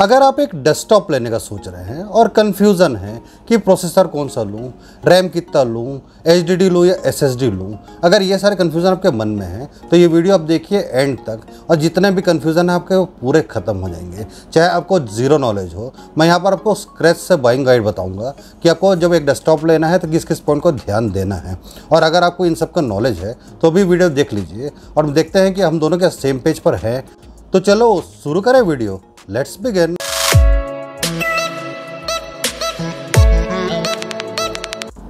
अगर आप एक डेस्कटॉप लेने का सोच रहे हैं और कन्फ्यूज़न है कि प्रोसेसर कौन सा लूँ रैम कितना लूँ एच डी लूँ या एस एस डी लूँ अगर ये सारे कन्फ्यूज़न आपके मन में है तो ये वीडियो आप देखिए एंड तक और जितने भी कन्फ्यूज़न है आपके वो पूरे ख़त्म हो जाएंगे चाहे आपको ज़ीरो नॉलेज हो मैं यहाँ पर आपको स्क्रैच से बाइंग गाइड बताऊँगा कि आपको जब एक डेस्कटॉप लेना है तो किस किस पॉइंट को ध्यान देना है और अगर आपको इन सब का नॉलेज है तो भी वीडियो देख लीजिए और देखते हैं कि हम दोनों के सेम पेज पर हैं तो चलो शुरू करें वीडियो Let's begin.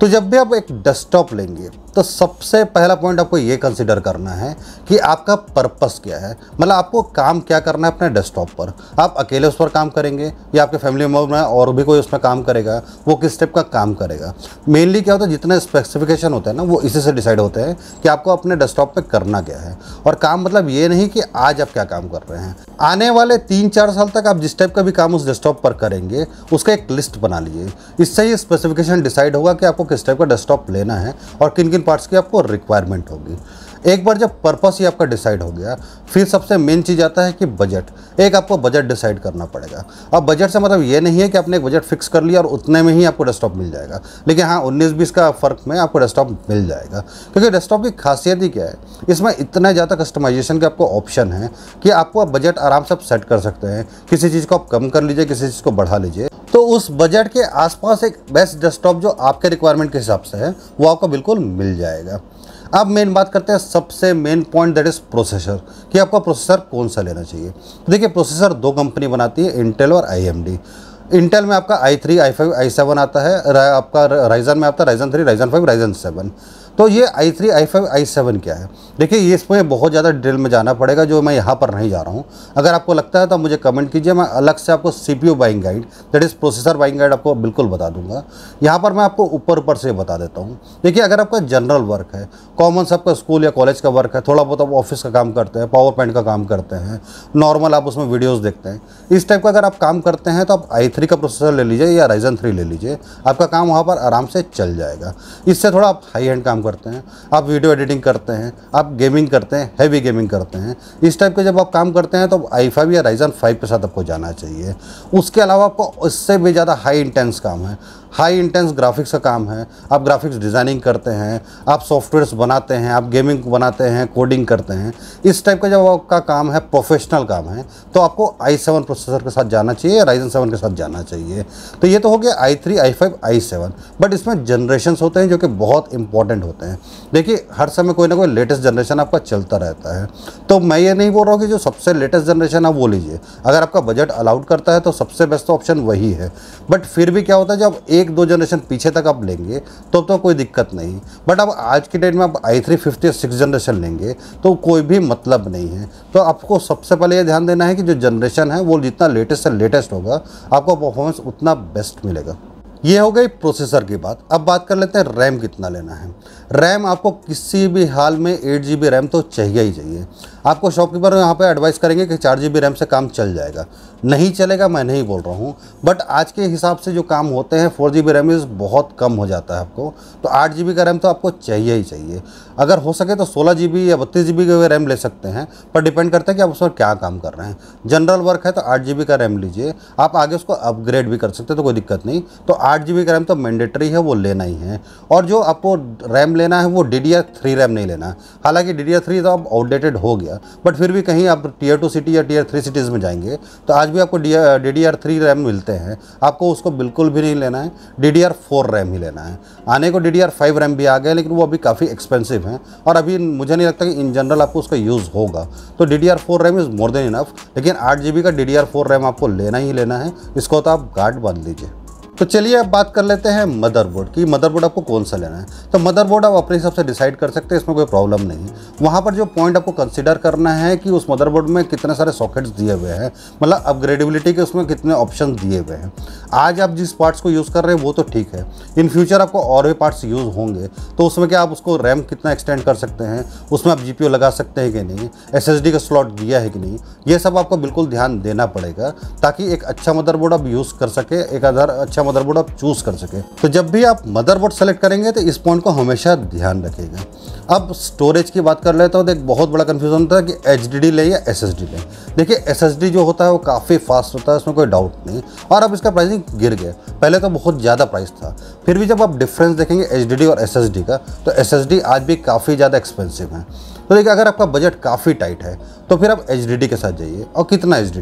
तो जब भी आप एक डेस्कटॉप लेंगे तो सबसे पहला पॉइंट आपको ये कंसिडर करना है कि आपका पर्पस क्या है मतलब आपको काम क्या करना है अपने डेस्कटॉप पर आप अकेले उस पर काम करेंगे या आपके फैमिली मेम्बर में और भी कोई उसमें काम करेगा वो किस टाइप का काम करेगा मेनली क्या होता है जितने स्पेसिफिकेशन होते हैं ना वो इसी से डिसाइड होते हैं कि आपको अपने डेस्कटॉप पर करना क्या है और काम मतलब ये नहीं कि आज आप क्या काम कर रहे हैं आने वाले तीन चार साल तक आप जिस टाइप का भी काम उस डेस्कटॉप पर करेंगे उसका एक लिस्ट बना लीजिए इससे ये स्पेसिफिकेशन डिसाइड होगा कि आपको किस टाइप का डेस्कटॉप लेना है और किन किन पार्ट्स की आपको रिक्वायरमेंट होगी एक बार जब पर्पस ही आपका डिसाइड हो गया फिर सबसे मेन चीज़ आता है कि बजट एक आपको बजट डिसाइड करना पड़ेगा अब बजट से मतलब ये नहीं है कि आपने एक बजट फिक्स कर लिया और उतने में ही आपको डेस्कटॉप मिल जाएगा लेकिन हाँ उन्नीस बीस का फ़र्क में आपको डेस्कटॉप मिल जाएगा क्योंकि डेस्कटॉप की खासियत ही क्या है इसमें इतना ज़्यादा कस्टमाइजेशन के आपको ऑप्शन है कि आपको आप बजट आराम से आप सेट कर सकते हैं किसी चीज़ को आप कम कर लीजिए किसी चीज़ को बढ़ा लीजिए तो उस बजट के आसपास एक बेस्ट डेस्कटॉप जो आपके रिक्वायरमेंट के हिसाब से है वो आपको बिल्कुल मिल जाएगा अब मेन बात करते हैं सबसे main point that is processor कि आपको प्रोसेसर कौन सा लेना चाहिए तो देखिए प्रोसेसर दो कंपनी बनाती है इंटेल और आई इंटेल में आपका i three i five i seven आता है आपका राइजन में आता है Ryzen three Ryzen five Ryzen seven तो ये i three i five i seven क्या है देखिए ये इसमें बहुत ज़्यादा डिटेल में जाना पड़ेगा जो मैं यहाँ पर नहीं जा रहा हूँ अगर आपको लगता है तो मुझे कमेंट कीजिए मैं अलग से आपको C P U buying guide that is processor buying guide आपको बिल्कुल बता दूंगा यहाँ पर मैं आपको ऊपर ऊपर से बता देता हूँ देखिए अगर आपका जनरल वर्क है कॉमन आपका स्कूल या कॉलेज का वर्क है थोड़ा बहुत आप ऑफिस का काम करते हैं पावर पॉइंट का काम करते हैं नॉर्मल आप उसमें वीडियोज़ देखते हैं इस टाइप का अगर आप काम करते हैं तो आप आई थ्री का प्रोसेसर ले लीजिए या राइजन थ्री ले लीजिए आपका काम वहाँ पर आराम से चल जाएगा इससे थोड़ा आप हाई हैंड काम करते हैं आप वीडियो एडिटिंग करते हैं आप गेमिंग करते हैं हैवी गेमिंग करते हैं इस टाइप के जब आप काम करते हैं तो आई फाइव या राइजन फाइव के साथ आपको जाना चाहिए उसके अलावा आपको इससे भी ज़्यादा हाई इंटेंस काम है हाई इंटेंस ग्राफिक्स का काम है आप ग्राफिक्स डिज़ाइनिंग करते हैं आप सॉफ्टवेयर्स बनाते हैं आप गेमिंग बनाते हैं कोडिंग करते हैं इस टाइप का जब आपका काम है प्रोफेशनल काम है तो आपको आई सेवन प्रोसेसर के साथ जाना चाहिए या राइजन सेवन के साथ जाना चाहिए तो ये तो हो गया i three i five i seven but इसमें जनरेशन होते हैं जो कि बहुत इंपॉर्टेंट होते हैं देखिए हर समय कोई ना कोई लेटेस्ट जनरेशन आपका चलता रहता है तो मैं ये नहीं बोल रहा हूँ कि जो सबसे लेटेस्ट जनरेशन आप वो लीजिए अगर आपका बजट अलाउड करता है तो सबसे बेस्ट ऑप्शन वही है बट फिर भी क्या होता है जब एक एक दो जनरेशन पीछे तक आप लेंगे तो अब तो कोई दिक्कत नहीं बट अब आज की डेट में आप आई थ्री फिफ्टी और सिक्स जनरेशन लेंगे तो कोई भी मतलब नहीं है तो आपको सबसे पहले ये ध्यान देना है कि जो जनरेशन है वो जितना लेटेस्ट से लेटेस्ट होगा आपका परफॉर्मेंस उतना बेस्ट मिलेगा ये हो गई प्रोसेसर की बात अब बात कर लेते हैं रैम कितना लेना है रैम आपको किसी भी हाल में एट जी रैम तो चाहिए ही चाहिए आपको शॉपकीपर यहाँ पे एडवाइस करेंगे कि चार जी रैम से काम चल जाएगा नहीं चलेगा मैं नहीं बोल रहा हूँ बट आज के हिसाब से जो काम होते हैं फोर जी रैम इज़ बहुत कम हो जाता है आपको तो आठ जी का रैम तो आपको चाहिए ही चाहिए अगर हो सके तो सोलह जी या बत्तीस जी का रैम ले सकते हैं पर डिपेंड करता है कि आप उस पर क्या काम कर रहे हैं जनरल वर्क है तो आठ जी का रैम लीजिए आप आगे उसको अपग्रेड भी कर सकते हैं तो कोई दिक्कत नहीं तो आठ जी बी का रैम तो मैंडेटरी है वो लेना ही है और जो आपको रैम लेना है वो D D R three RAM नहीं लेना है हालांकि डी डी आर थ्री तो अब आउटडेटेड हो गया बट फिर भी कहीं आप टीयर टू सिटी या टीयर थ्री सिटीज़ में जाएंगे तो आज भी आपको D D R three RAM मिलते हैं आपको उसको बिल्कुल भी नहीं लेना है D D R four RAM ही लेना है आने को D D R five RAM भी आ गया लेकिन वो अभी काफ़ी एक्सपेंसिव है और अभी मुझे नहीं लगता कि इन जनरल आपको उसका यूज़ होगा तो D D R four RAM is more than enough लेकिन आठ जी बी का D D R four RAM आपको लेना ही लेना है इसको तो आप गार्ड बांध लीजिए तो चलिए अब बात कर लेते हैं मदरबोर्ड की मदरबोर्ड आपको कौन सा लेना है तो मदरबोर्ड आप अपने हिसाब से डिसाइड कर सकते हैं इसमें कोई प्रॉब्लम नहीं वहाँ पर जो पॉइंट आपको कंसिडर करना है कि उस मदरबोर्ड में कितने सारे सॉकेट्स दिए हुए हैं मतलब अपग्रेडेबिलिटी के उसमें कितने ऑप्शन दिए हुए हैं आज आप जिस पार्ट्स को यूज़ कर रहे हैं वो तो ठीक है इन फ्यूचर आपको और भी पार्ट्स यूज़ होंगे तो उसमें क्या आप उसको रैम कितना एक्सटेंड कर सकते हैं उसमें आप जी लगा सकते हैं कि नहीं एस का स्लॉट दिया है कि नहीं ये सब आपको बिल्कुल ध्यान देना पड़ेगा ताकि एक अच्छा मदरबोर्ड आप यूज़ कर सके एक अदर अच्छा अच्छा मदरबोर्ड आप चूज़ कर सके तो जब भी आप मदरबोर्ड सेलेक्ट करेंगे तो इस पॉइंट को हमेशा ध्यान रखेगा अब स्टोरेज की बात कर लेता हूँ तो एक बहुत बड़ा कन्फ्यूज़न होता है कि एच डी ले या एस एस डी लें देखिए एस एस डी जो होता है वो काफ़ी फास्ट होता है उसमें कोई डाउट नहीं और अब इसका प्राइसिंग गिर गया पहले तो बहुत ज़्यादा प्राइस था फिर भी जब आप डिफरेंस देखेंगे एच डी और एस एस डी का तो एस एस डी आज भी काफ़ी ज़्यादा एक्सपेंसिव है तो देखिए अगर आपका बजट काफ़ी टाइट है तो फिर आप एच के साथ जाइए और कितना एच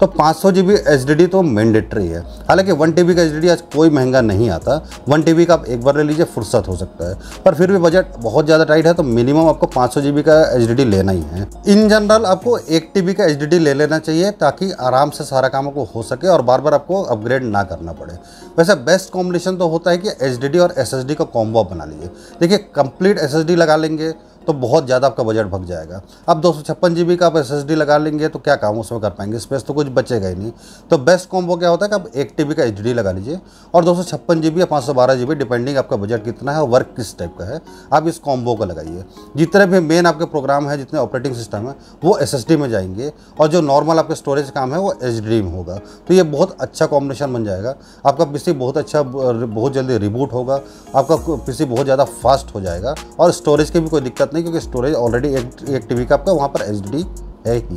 तो पाँच सौ जी तो मैंडेटरी है हालांकि वन टी का एच आज कोई महंगा नहीं आता वन टी का आप एक बार ले लीजिए फुर्सत हो सकता है पर फिर भी बजट बहुत ज़्यादा टाइट है तो मिनिमम आपको पाँच सौ का एच लेना ही है इन जनरल आपको एक टी का एच ले लेना चाहिए ताकि आराम से सारा काम आपको हो सके और बार बार आपको अपग्रेड ना करना पड़े वैसे बेस्ट कॉम्बिनेशन तो होता है कि एच और एस का कॉम्बो बना लीजिए देखिए कंप्लीट एस लगा लेंगे तो बहुत ज़्यादा आपका बजट भग जाएगा अब दो सौ का आप एस लगा लेंगे तो क्या काम उसमें कर पाएंगे स्पेस तो कुछ बचेगा ही नहीं तो बेस्ट कॉम्बो क्या होता है कि आप एक टी का एच लगा लीजिए और दो सौ या पाँच डिपेंडिंग आपका बजट कितना है वर्क किस टाइप का है आप इस कॉम्बो का लगाइए जितने भी मेन आपके प्रोग्राम है जितने ऑपरेटिंग सिस्टम है वो एस में जाएंगे और जो नॉर्मल आपके स्टोरेज काम है वो एच में होगा तो ये बहुत अच्छा कॉम्बिनेशन बन जाएगा आपका पीसी बहुत अच्छा बहुत जल्दी रिबूट होगा आपका पीसी बहुत ज़्यादा फास्ट हो जाएगा और स्टोरेज की भी कोई दिक्कत नहीं क्योंकि स्टोरेज ऑलरेडी एक एक टी का आपका वहाँ पर एच है ही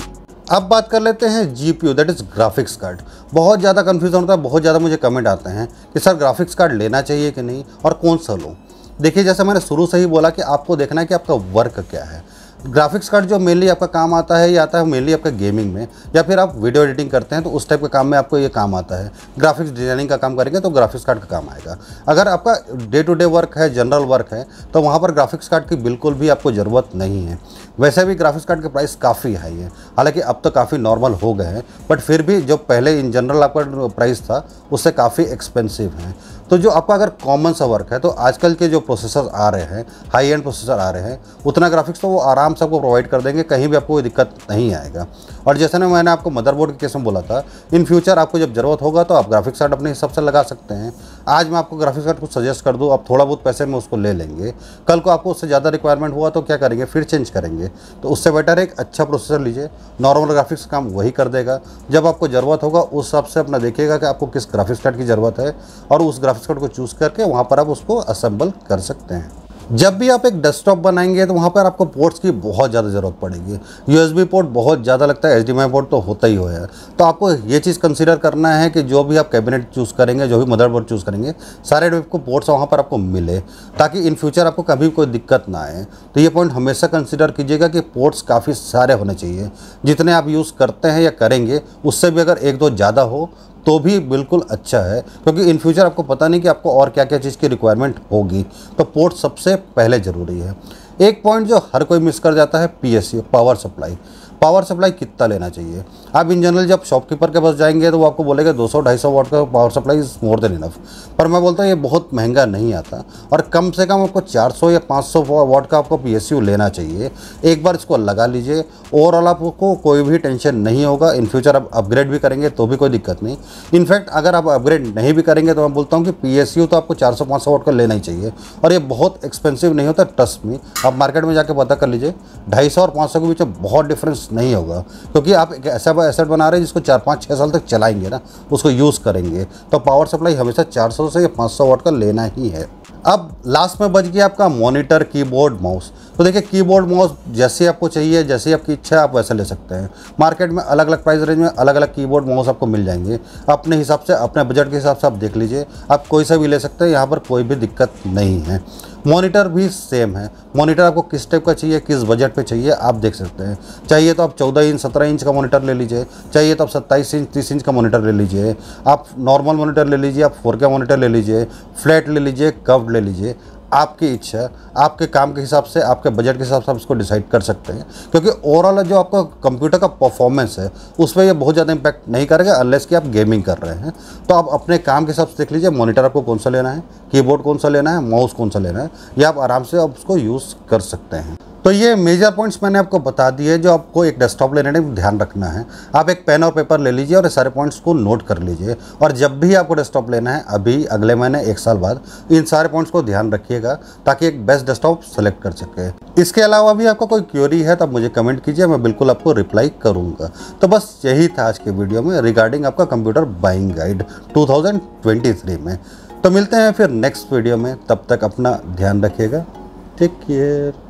अब बात कर लेते हैं G P U that is graphics card बहुत ज़्यादा कन्फ्यूज़न होता है बहुत ज़्यादा मुझे कमेंट आते हैं कि सर ग्राफिक्स कार्ड लेना चाहिए कि नहीं और कौन सा लो देखिए जैसे मैंने शुरू से ही बोला कि आपको देखना है कि आपका वर्क क्या है ग्राफिक्स कार्ड जो मेनली आपका काम आता है ये आता है मेनली आपका गेमिंग में या फिर आप वीडियो एडिटिंग करते हैं तो उस टाइप के काम में आपको ये काम आता है ग्राफिक्स डिजाइनिंग का काम करेंगे तो ग्राफिक्स कार्ड का काम आएगा अगर आपका डे टू डे वर्क है जनरल वर्क है तो वहाँ पर ग्राफिक्स कार्ड की बिल्कुल भी आपको ज़रूरत नहीं है वैसे भी ग्राफिक्स कार्ड के प्राइस काफ़ी हाई है हालांकि अब तो काफ़ी नॉर्मल हो गए हैं बट फिर भी जो पहले इन जनरल आपका प्राइस था उससे काफ़ी एक्सपेंसिव है तो जो आपका अगर कॉमन सा वर्क है तो आजकल के जो प्रोसेसर आ रहे हैं हाई एंड प्रोसेसर आ रहे हैं उतना ग्राफिक्स तो वो आराम से आपको प्रोवाइड कर देंगे कहीं भी आपको कोई दिक्कत नहीं आएगा और जैसे ना मैंने आपको मदरबोर्ड के केस में बोला था इन फ्यूचर आपको जब ज़रूरत होगा तो आप ग्राफिक्स कार्ड अपने हिसाब से लगा सकते हैं आज मैं आपको ग्राफिक्स कार्ड कुछ सजेस्ट कर दूँ आप थोड़ा बहुत पैसे में उसको ले लेंगे कल को आपको उससे ज़्यादा रिक्वायरमेंट हुआ तो क्या करेंगे फिर चेंज करेंगे तो उससे बेटर एक अच्छा प्रोसेसर लीजिए नॉर्मल ग्राफिक्स काम वही कर देगा जब आपको ज़रूरत होगा उस हिसाब से अपना देखिएगा कि आपको किस ग्राफिक्स कार्ड की ज़रूरत है और उस ग्राफिक्स कार्ड को चूज़ करके वहाँ पर आप उसको असेंबल कर सकते हैं जब भी आप एक डेस्कटॉप बनाएंगे तो वहाँ पर आपको पोर्ट्स की बहुत ज़्यादा ज़रूरत पड़ेगी यूएसबी पोर्ट बहुत ज़्यादा लगता है एच पोर्ट तो होता ही हो है तो आपको ये चीज़ कंसिडर करना है कि जो भी आप कैबिनेट चूज़ करेंगे जो भी मदरबोर्ड चूज़ करेंगे सारे आपको पोर्ट्स वहाँ पर आपको मिले ताकि इन फ्यूचर आपको कभी कोई दिक्कत ना आए तो ये पॉइंट हमेशा कंसिडर कीजिएगा कि पोर्ट्स काफ़ी सारे होने चाहिए जितने आप यूज़ करते हैं या करेंगे उससे भी अगर एक दो ज़्यादा हो तो भी बिल्कुल अच्छा है क्योंकि इन फ्यूचर आपको पता नहीं कि आपको और क्या क्या चीज़ की रिक्वायरमेंट होगी तो पोर्ट सबसे पहले ज़रूरी है एक पॉइंट जो हर कोई मिस कर जाता है P power supply power supply कितना लेना चाहिए आप इन जनरल जब शॉपकीपर के पास जाएंगे तो वो आपको बोलेगा 200 250 वाट का power supply is more than enough पर मैं बोलता हूँ ये बहुत महंगा नहीं आता और कम से कम आपको 400 या 500 वाट का आपको पी लेना चाहिए एक बार इसको लगा लीजिए ओवरऑल आपको कोई भी टेंशन नहीं होगा इन फ्यूचर आप अपग्रेड भी करेंगे तो भी कोई दिक्कत नहीं इनफैक्ट अगर आप अपग्रेड नहीं भी करेंगे तो मैं बोलता हूँ कि पी तो आपको चार सौ वाट का लेना ही चाहिए और ये बहुत एक्सपेंसिव नहीं होता ट्रस्ट में आप मार्केट में जाकर पता कर लीजिए ढाई और पाँच के बीच बहुत डिफरेंस नहीं होगा क्योंकि आप एक ऐसा एसेट बना रहे हैं जिसको चार पाँच छः साल तक चलाएंगे ना उसको यूज़ करेंगे तो पावर सप्लाई हमेशा 400 से या 500 वाट का लेना ही है अब लास्ट में बच गया आपका मॉनिटर कीबोर्ड माउस तो देखिए कीबोर्ड माउस जैसे आपको चाहिए जैसे आपकी इच्छा आप वैसे ले सकते हैं मार्केट में अलग अलग प्राइस रेंज में अलग अलग कीबोर्ड माउस आपको मिल जाएंगे अपने हिसाब से अपने बजट के हिसाब से आप देख लीजिए आप कोई सा भी ले सकते हैं यहाँ पर कोई भी दिक्कत नहीं है मॉनिटर भी सेम है मॉनिटर आपको किस टाइप का चाहिए किस बजट पे चाहिए आप देख सकते हैं चाहिए तो आप 14 इंच 17 इंच का मॉनिटर ले लीजिए चाहिए तो आप 27 इंच 30 इंच का मॉनिटर ले लीजिए आप नॉर्मल मॉनिटर ले लीजिए आप फोर मॉनिटर ले लीजिए फ्लैट ले लीजिए कव ले लीजिए आपकी इच्छा आपके काम के हिसाब से आपके बजट के हिसाब से आप इसको डिसाइड कर सकते हैं क्योंकि ओवरऑल जो आपका कंप्यूटर का परफॉर्मेंस है उस पर यह बहुत ज़्यादा इंपैक्ट नहीं करेगा अनलेस कि आप गेमिंग कर रहे हैं तो आप अपने काम के हिसाब से देख लीजिए मोनिटर आपको कौन सा लेना है कीबोर्ड कौन सा लेना है माउस कौन सा लेना है या आप आराम से आप उसको यूज़ कर सकते हैं तो ये मेजर पॉइंट्स मैंने आपको बता दिए जो आपको एक डेस्कटॉप लेने में ध्यान रखना है आप एक पेन और पेपर ले लीजिए और सारे पॉइंट्स को नोट कर लीजिए और जब भी आपको डेस्कटॉप लेना है अभी अगले महीने एक साल बाद इन सारे पॉइंट्स को ध्यान रखिएगा ताकि एक बेस्ट डेस्कटॉप सेलेक्ट कर सके इसके अलावा भी आपका कोई क्यूरी है तो आप मुझे कमेंट कीजिए मैं बिल्कुल आपको रिप्लाई करूँगा तो बस यही था आज के वीडियो में रिगार्डिंग आपका कंप्यूटर बाइंग गाइड टू में तो मिलते हैं फिर नेक्स्ट वीडियो में तब तक अपना ध्यान रखिएगा टेक केयर